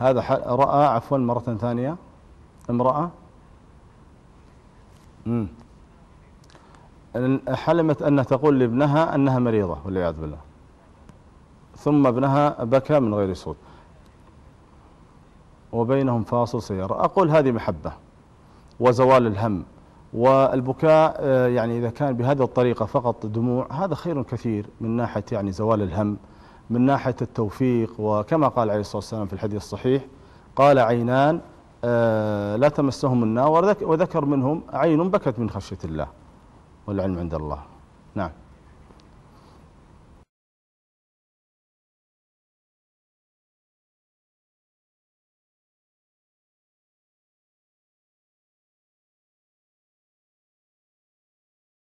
هذا رأى عفوا مرة ثانية امرأة حلمت أنها تقول لابنها أنها مريضة والعياذ بالله ثم ابنها بكى من غير صوت وبينهم فاصل سيارة أقول هذه محبة وزوال الهم والبكاء آه، يعني إذا كان بهذه الطريقة فقط دموع هذا خير كثير من ناحية يعني زوال الهم من ناحية التوفيق وكما قال عليه الصلاة والسلام في الحديث الصحيح قال عينان آه، لا تمسهم النار وذكر منهم عين بكت من خشية الله والعلم عند الله نعم